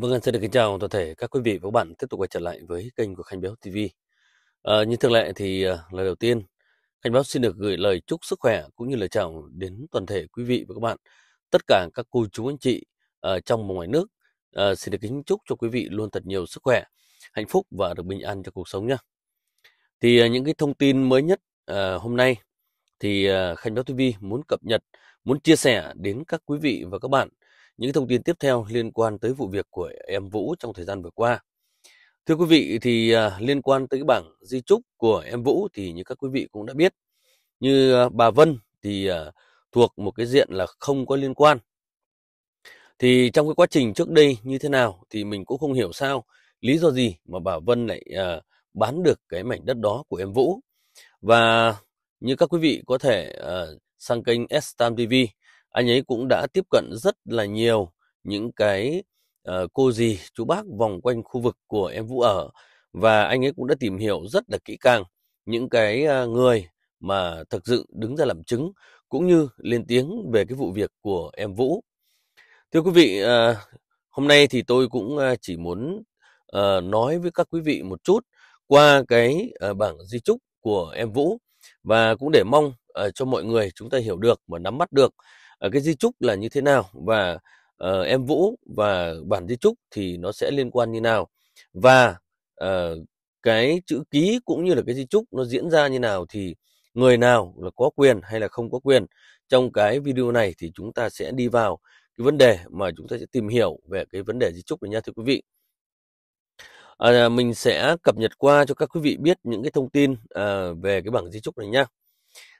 Vâng, xin được kính chào toàn thể các quý vị và các bạn tiếp tục quay trở lại với kênh của Khanh Béo TV. À, ờ, như thường lệ thì ờ, lời đầu tiên, Khanh Béo xin được gửi lời chúc sức khỏe cũng như lời chào đến toàn thể quý vị và các bạn, tất cả các cô chú anh chị à, trong và ngoài nước. À, xin được kính chúc cho quý vị luôn thật nhiều sức khỏe, hạnh phúc và được bình an cho cuộc sống nhé. Thì à, những cái thông tin mới nhất à, hôm nay thì à, Khanh Béo TV muốn cập nhật, muốn chia sẻ đến các quý vị và các bạn những thông tin tiếp theo liên quan tới vụ việc của em Vũ trong thời gian vừa qua. Thưa quý vị, thì à, liên quan tới bảng di trúc của em Vũ thì như các quý vị cũng đã biết, như à, bà Vân thì à, thuộc một cái diện là không có liên quan. Thì trong cái quá trình trước đây như thế nào thì mình cũng không hiểu sao lý do gì mà bà Vân lại bán được cái mảnh đất đó của em Vũ. Và như các quý vị có thể sang kênh S-Time TV anh ấy cũng đã tiếp cận rất là nhiều những cái uh, cô dì chú bác vòng quanh khu vực của em Vũ ở và anh ấy cũng đã tìm hiểu rất là kỹ càng những cái uh, người mà thực sự đứng ra làm chứng cũng như lên tiếng về cái vụ việc của em Vũ. Thưa quý vị, uh, hôm nay thì tôi cũng uh, chỉ muốn uh, nói với các quý vị một chút qua cái uh, bảng di trúc của em Vũ và cũng để mong uh, cho mọi người chúng ta hiểu được và nắm bắt được Ờ, cái di trúc là như thế nào và uh, em Vũ và bản di trúc thì nó sẽ liên quan như nào và uh, cái chữ ký cũng như là cái di trúc nó diễn ra như nào thì người nào là có quyền hay là không có quyền trong cái video này thì chúng ta sẽ đi vào cái vấn đề mà chúng ta sẽ tìm hiểu về cái vấn đề di trúc này nha thưa quý vị à, mình sẽ cập nhật qua cho các quý vị biết những cái thông tin à, về cái bảng di trúc này nha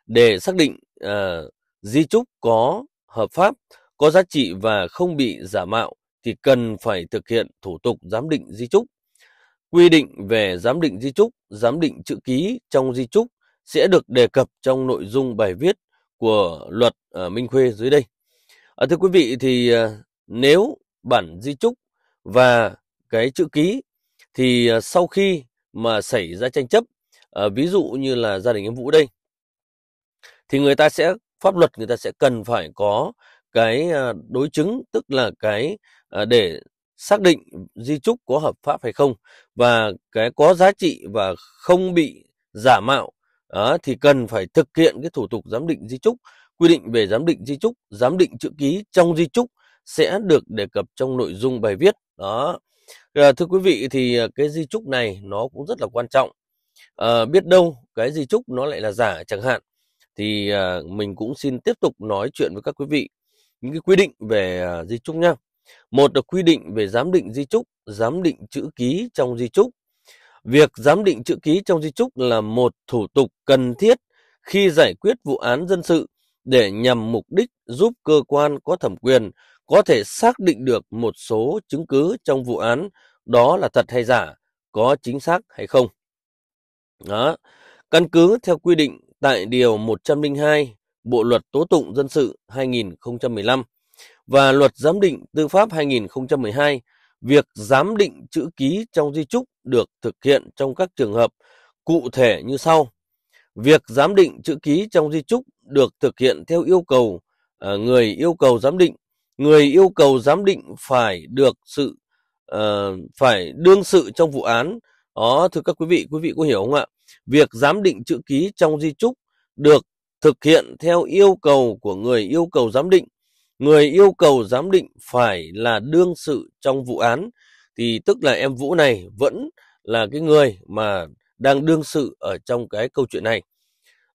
để xác định à, di trúc có hợp pháp, có giá trị và không bị giả mạo thì cần phải thực hiện thủ tục giám định di trúc. Quy định về giám định di trúc, giám định chữ ký trong di trúc sẽ được đề cập trong nội dung bài viết của luật ờ, Minh Khuê dưới đây. À, thưa quý vị thì ờ, nếu bản di trúc và cái chữ ký thì sau khi mà xảy ra tranh chấp, ví dụ như là gia đình em Vũ đây, thì người ta sẽ pháp luật người ta sẽ cần phải có cái ờ, đối chứng tức là cái ờ, để xác định di trúc có hợp pháp hay không và cái có giá trị và không bị giả mạo đó, thì cần phải thực hiện cái thủ tục giám định di trúc quy định về giám định di trúc giám định chữ ký trong di trúc sẽ được đề cập trong nội dung bài viết đó à, thưa quý vị thì cái di trúc này nó cũng rất là quan trọng à, biết đâu cái di trúc nó lại là giả chẳng hạn thì à, mình cũng xin tiếp tục nói chuyện với các quý vị những cái quy định về à, di trúc nha một là quy định về giám định di trúc giám định chữ ký trong di trúc việc giám định chữ ký trong di trúc là một thủ tục cần thiết khi giải quyết vụ án dân sự để nhằm mục đích giúp cơ quan có thẩm quyền có thể xác định được một số chứng cứ trong vụ án đó là thật hay giả, có chính xác hay không. Đó. Căn cứ theo quy định tại Điều 102 Bộ Luật Tố tụng Dân sự 2015 và Luật Giám định Tư pháp 2012, việc giám định chữ ký trong di trúc được thực hiện trong các trường hợp cụ thể như sau. Việc giám định chữ ký trong di trúc được thực hiện theo yêu cầu ờ, người yêu cầu giám định. Người yêu cầu giám định phải được sự uh, phải đương sự trong vụ án đó thưa các quý vị quý vị có hiểu không ạ việc giám định chữ ký trong di trúc được thực hiện theo yêu cầu của người yêu cầu giám định người yêu cầu giám định phải là đương sự trong vụ án thì tức là em vũ này vẫn là cái người mà đang đương sự ở trong cái câu chuyện này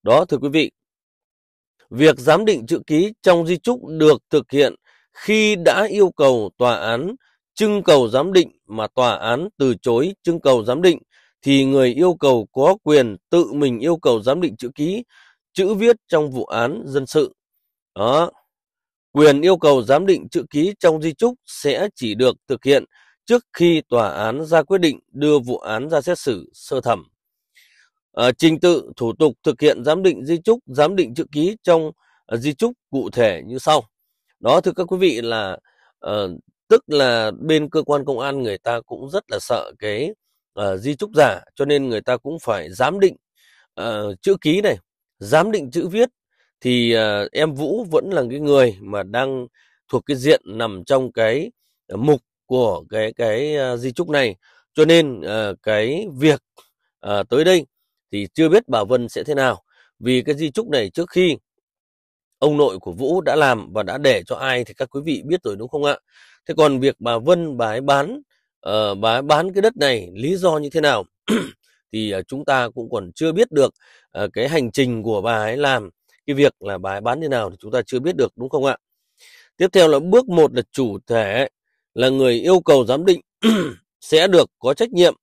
đó thưa quý vị việc giám định chữ ký trong di trúc được thực hiện khi đã yêu cầu tòa án trưng cầu giám định mà tòa án từ chối trưng cầu giám định thì người yêu cầu có quyền tự mình yêu cầu giám định chữ ký, chữ viết trong vụ án dân sự. Đó. Quyền yêu cầu giám định chữ ký trong di trúc sẽ chỉ được thực hiện trước khi tòa án ra quyết định đưa vụ án ra xét xử sơ thẩm. À, trình tự thủ tục thực hiện giám định di trúc, giám định chữ ký trong uh, di trúc cụ thể như sau. Đó thưa các quý vị là uh, tức là bên cơ quan công an người ta cũng rất là sợ cái uh, di trúc giả cho nên người ta cũng phải giám định uh, chữ ký này giám định chữ viết thì uh, em vũ vẫn là cái người mà đang thuộc cái diện nằm trong cái mục của cái cái uh, di trúc này cho nên uh, cái việc uh, tới đây thì chưa biết bà vân sẽ thế nào vì cái di trúc này trước khi ông nội của vũ đã làm và đã để cho ai thì các quý vị biết rồi đúng không ạ thế còn việc bà vân bà ấy bán uh, bà ấy bán cái đất này lý do như thế nào thì uh, chúng ta cũng còn chưa biết được uh, cái hành trình của bà ấy làm cái việc là bà ấy bán như nào thì chúng ta chưa biết được đúng không ạ tiếp theo là bước một là chủ thể là người yêu cầu giám định sẽ được có trách nhiệm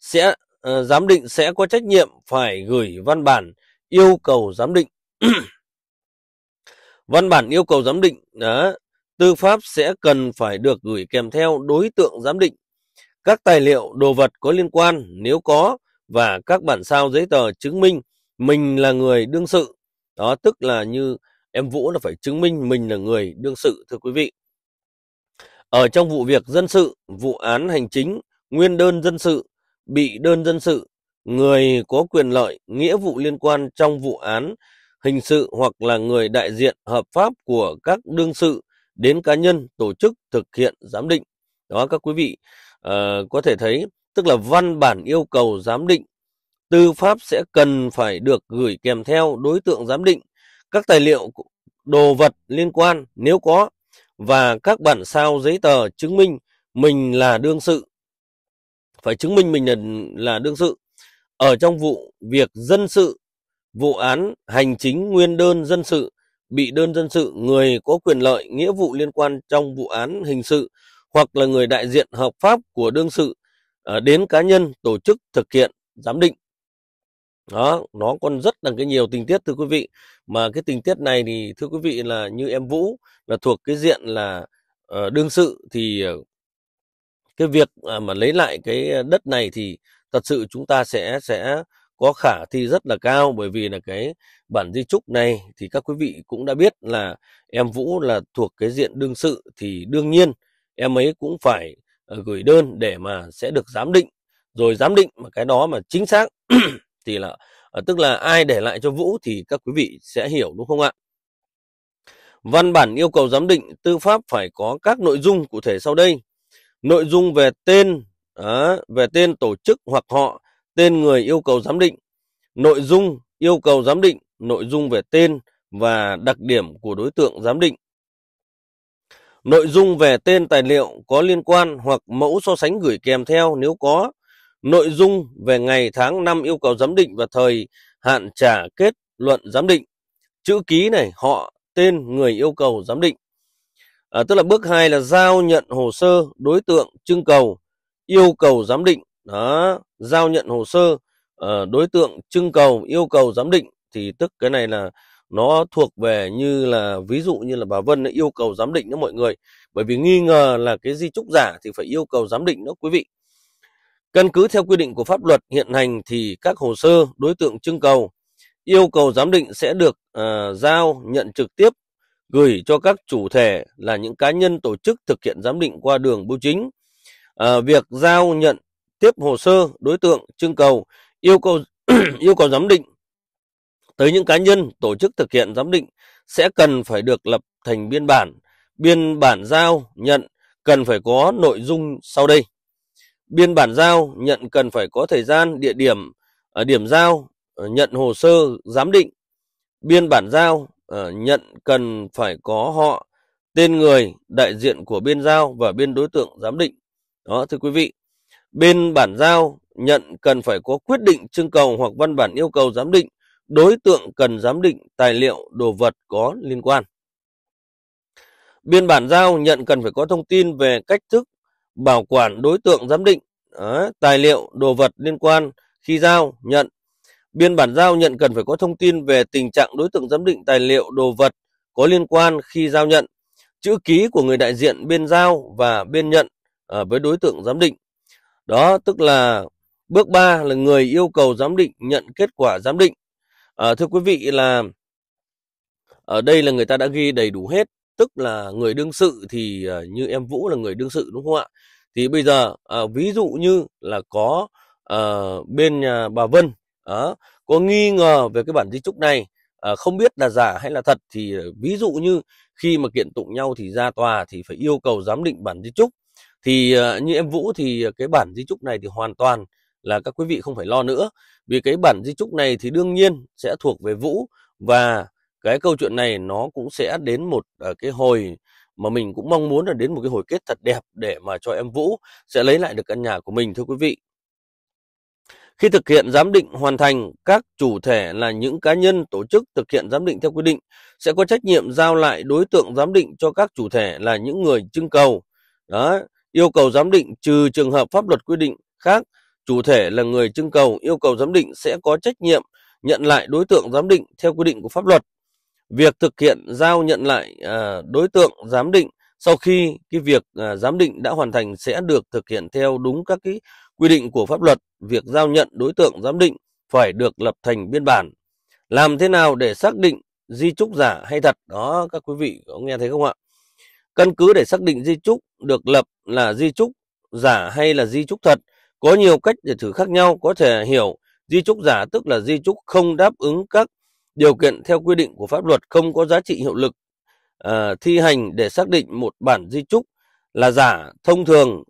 sẽ uh, giám định sẽ có trách nhiệm phải gửi văn bản yêu cầu giám định văn bản yêu cầu giám định đó, tư pháp sẽ cần phải được gửi kèm theo đối tượng giám định, các tài liệu đồ vật có liên quan nếu có và các bản sao giấy tờ chứng minh mình là người đương sự. Đó tức là như em Vũ là phải chứng minh mình là người đương sự thưa quý vị. Ở trong vụ việc dân sự, vụ án hành chính, nguyên đơn dân sự, bị đơn dân sự, người có quyền lợi, nghĩa vụ liên quan trong vụ án hình sự hoặc là người đại diện hợp pháp của các đương sự đến cá nhân, tổ chức thực hiện giám định. Đó các quý vị uh, có thể thấy, tức là văn bản yêu cầu giám định, tư pháp sẽ cần phải được gửi kèm theo đối tượng giám định, các tài liệu, đồ vật liên quan nếu có và các bản sao giấy tờ chứng minh mình là đương sự. Phải chứng minh mình là, là đương sự. Ở trong vụ việc dân sự, vụ án hành chính nguyên đơn dân sự bị đơn dân sự người có quyền lợi nghĩa vụ liên quan trong vụ án hình sự hoặc là người đại diện hợp pháp của đương sự ờ, đến cá nhân tổ chức thực hiện giám định đó nó còn rất là cái nhiều tình tiết thưa quý vị mà cái tình tiết này thì thưa quý vị là như em vũ là thuộc cái diện là ờ, đương sự thì ờ, cái việc à, mà lấy lại cái đất này thì thật sự chúng ta sẽ sẽ có khả thi rất là cao bởi vì là cái bản di trúc này thì các quý vị cũng đã biết là em Vũ là thuộc cái diện đương sự thì đương nhiên em ấy cũng phải ờ, gửi đơn để mà sẽ được giám định rồi giám định mà cái đó mà chính xác thì là ờ, tức là ai để lại cho Vũ thì các quý vị sẽ hiểu đúng không ạ? Văn bản yêu cầu giám định tư pháp phải có các nội dung cụ thể sau đây. Nội dung về tên, à, về tên tổ chức hoặc họ tên người yêu cầu giám định, nội dung yêu cầu giám định, nội dung về tên và đặc điểm của đối tượng giám định. Nội dung về tên tài liệu có liên quan hoặc mẫu so sánh gửi kèm theo nếu có. Nội dung về ngày tháng năm yêu cầu giám định và thời hạn trả kết luận giám định. Chữ ký này, họ, tên người yêu cầu giám định. À, tức là bước 2 là giao nhận hồ sơ đối tượng trưng cầu yêu cầu giám định. Đó, giao nhận hồ sơ ờ, đối tượng trưng cầu yêu cầu giám định thì tức cái này là nó thuộc về như là ví dụ như là bà Vân yêu cầu giám định đó mọi người bởi vì nghi ngờ là cái di trúc giả thì phải yêu cầu giám định đó quý vị căn cứ theo quy định của pháp luật hiện hành thì các hồ sơ đối tượng trưng cầu yêu cầu giám định sẽ được uh, giao nhận trực tiếp gửi cho các chủ thể là những cá nhân tổ chức thực hiện giám định qua đường bưu chính uh, việc giao nhận tiếp hồ sơ đối tượng trưng cầu yêu cầu yêu cầu giám định tới những cá nhân tổ chức thực hiện giám định sẽ cần phải được lập thành biên bản biên bản giao nhận cần phải có nội dung sau đây biên bản giao nhận cần phải có thời gian địa điểm ờ, điểm giao ờ, nhận hồ sơ giám định biên bản giao ờ, nhận cần phải có họ tên người đại diện của biên giao và biên đối tượng giám định đó thưa quý vị Bên bản giao nhận cần phải có quyết định trưng cầu hoặc văn bản yêu cầu giám định, đối tượng cần giám định tài liệu, đồ vật có liên quan. Biên bản giao nhận cần phải có thông tin về cách thức bảo quản đối tượng giám định, tài liệu, đồ vật liên quan khi giao, nhận. Biên bản giao nhận cần phải có thông tin về tình trạng đối tượng giám định tài liệu, đồ vật có liên quan khi giao nhận, chữ ký của người đại diện bên giao và bên nhận à, với đối tượng giám định đó, tức là bước 3 là người yêu cầu giám định nhận kết quả giám định. À, thưa quý vị là ở đây là người ta đã ghi đầy đủ hết, tức là người đương sự thì uh, như em Vũ là người đương sự đúng không ạ? Thì bây giờ uh, ví dụ như là có uh, bên nhà bà Vân uh, có nghi ngờ về cái bản di trúc này À, không biết là giả hay là thật thì ví dụ như khi mà kiện tụng nhau thì ra tòa thì phải yêu cầu giám định bản di trúc thì ờ, như em Vũ thì ờ, cái bản di trúc này thì hoàn toàn là các quý vị không phải lo nữa vì cái bản di trúc này thì đương nhiên sẽ thuộc về Vũ và cái câu chuyện này nó cũng sẽ đến một ờ, cái hồi mà mình cũng mong muốn là đến một cái hồi kết thật đẹp để mà cho em Vũ sẽ lấy lại được căn nhà của mình thưa quý vị. Khi thực hiện giám định hoàn thành, các chủ thể là những cá nhân tổ chức thực hiện giám định theo quy định sẽ có trách nhiệm giao lại đối tượng giám định cho các chủ thể là những người trưng cầu. Đó, yêu cầu giám định trừ trường hợp pháp luật quy định khác, chủ thể là người trưng cầu yêu cầu giám định sẽ có trách nhiệm nhận lại đối tượng giám định theo quy định của pháp luật. Việc thực hiện giao nhận lại à, đối tượng giám định sau khi cái việc à, giám định đã hoàn thành sẽ được thực hiện theo đúng các cái quy định của pháp luật. Việc giao nhận đối tượng giám định phải được lập thành biên bản. Làm thế nào để xác định di trúc giả hay thật? Đó các quý vị có nghe thấy không ạ? Căn cứ để xác định di trúc được lập là di trúc giả hay là di trúc thật, có nhiều cách để thử khác nhau có thể hiểu di trúc giả tức là di trúc không đáp ứng các điều kiện theo quy định của pháp luật không có giá trị hiệu lực à, thi hành để xác định một bản di trúc là giả thông thường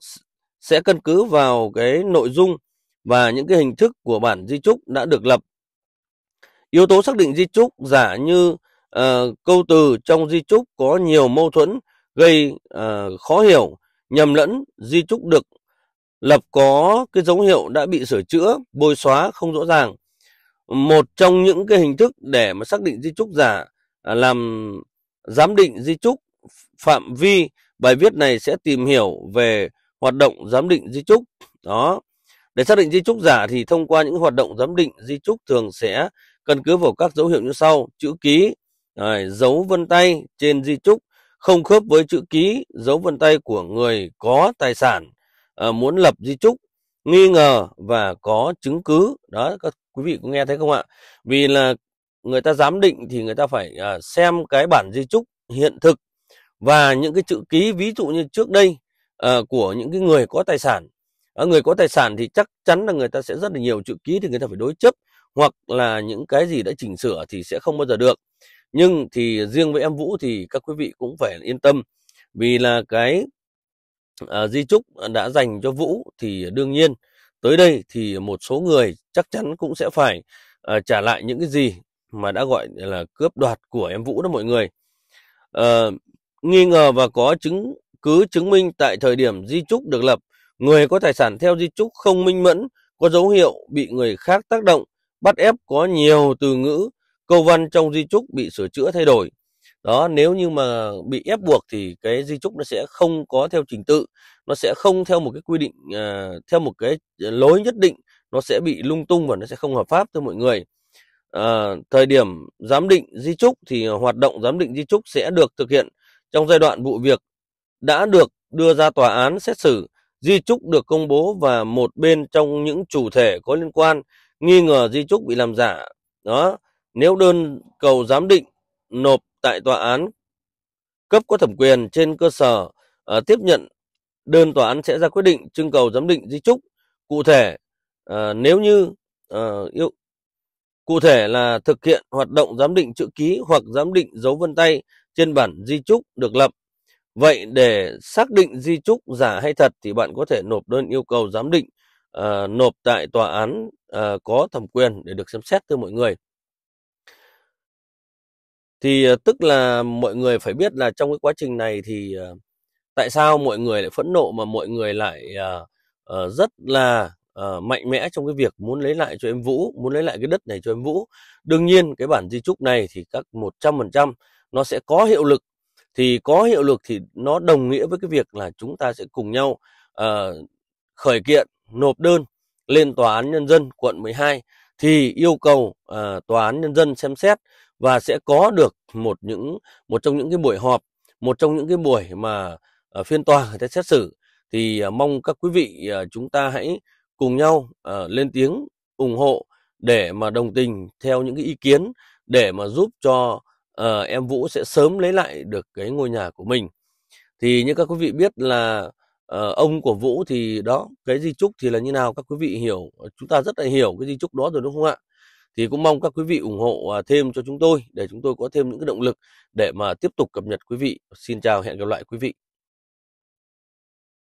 sẽ căn cứ vào cái nội dung và những cái hình thức của bản di trúc đã được lập yếu tố xác định di trúc giả như uh, câu từ trong di trúc có nhiều mâu thuẫn gây uh, khó hiểu, nhầm lẫn, di trúc được lập có cái dấu hiệu đã bị sửa chữa, bôi xóa không rõ ràng. Một trong những cái hình thức để mà xác định di trúc giả à, làm giám định di trúc phạm vi bài viết này sẽ tìm hiểu về hoạt động giám định di trúc đó để xác định di trúc giả thì thông qua những hoạt động giám định di trúc thường sẽ căn cứ vào các dấu hiệu như sau chữ ký dấu vân tay trên di trúc không khớp với chữ ký dấu vân tay của người có tài sản ờ, muốn lập di trúc nghi ngờ và có chứng cứ đó các quý vị có nghe thấy không ạ vì là người ta giám định thì người ta phải ờ, xem cái bản di trúc hiện thực và những cái chữ ký ví dụ như trước đây ờ, của những cái người có tài sản người có tài sản thì chắc chắn là người ta sẽ rất là nhiều chữ ký thì người ta phải đối chấp hoặc là những cái gì đã chỉnh sửa thì sẽ không bao giờ được nhưng thì riêng với em Vũ thì các quý vị cũng phải yên tâm vì là cái à, di trúc đã dành cho Vũ thì đương nhiên tới đây thì một số người chắc chắn cũng sẽ phải à, trả lại những cái gì mà đã gọi là cướp đoạt của em Vũ đó mọi người. À, nghi ngờ và có chứng cứ chứng minh tại thời điểm di trúc được lập, người có tài sản theo di trúc không minh mẫn, có dấu hiệu bị người khác tác động, bắt ép có nhiều từ ngữ câu văn trong di trúc bị sửa chữa thay đổi đó nếu như mà bị ép buộc thì cái di trúc nó sẽ không có theo trình tự nó sẽ không theo một cái quy định à, theo một cái lối nhất định nó sẽ bị lung tung và nó sẽ không hợp pháp thưa mọi người à, thời điểm giám định di trúc thì hoạt động giám định di trúc sẽ được thực hiện trong giai đoạn vụ việc đã được đưa ra tòa án xét xử di trúc được công bố và một bên trong những chủ thể có liên quan nghi ngờ di trúc bị làm giả đó nếu đơn cầu giám định nộp tại tòa án cấp có thẩm quyền trên cơ sở uh, tiếp nhận đơn tòa án sẽ ra quyết định trưng cầu giám định di trúc cụ thể uh, nếu như uh, yêu cụ thể là thực hiện hoạt động giám định chữ ký hoặc giám định dấu vân tay trên bản di trúc được lập vậy để xác định di trúc giả hay thật thì bạn có thể nộp đơn yêu cầu giám định uh, nộp tại tòa án uh, có thẩm quyền để được xem xét từ mọi người thì ờ, tức là mọi người phải biết là trong cái quá trình này thì ờ, tại sao mọi người lại phẫn nộ mà mọi người lại ờ, rất là mạnh mẽ trong cái việc muốn lấy lại cho em Vũ, muốn lấy lại cái đất này cho em Vũ. Đương nhiên cái bản di trúc này thì các 100% nó sẽ có hiệu lực. Thì có hiệu lực thì nó đồng nghĩa với cái việc là chúng ta sẽ cùng nhau khởi kiện, nộp đơn lên Tòa án Nhân dân quận 12 thì yêu cầu Tòa án Nhân dân xem xét và sẽ có được một những một trong những cái buổi họp một trong những cái buổi mà uh, phiên tòa người ta xét xử thì uh, mong các quý vị uh, chúng ta hãy cùng nhau uh, lên tiếng ủng hộ để mà đồng tình theo những cái ý kiến để mà giúp cho uh, em Vũ sẽ sớm lấy lại được cái ngôi nhà của mình thì như các quý vị biết là uh, ông của Vũ thì đó cái di trúc thì là như nào các quý vị hiểu chúng ta rất là hiểu cái di trúc đó rồi đúng không ạ thì cũng mong các quý vị ủng hộ à, thêm cho chúng tôi để chúng tôi có thêm những cái động lực để mà tiếp tục cập nhật quý vị. Xin chào hẹn gặp lại quý vị.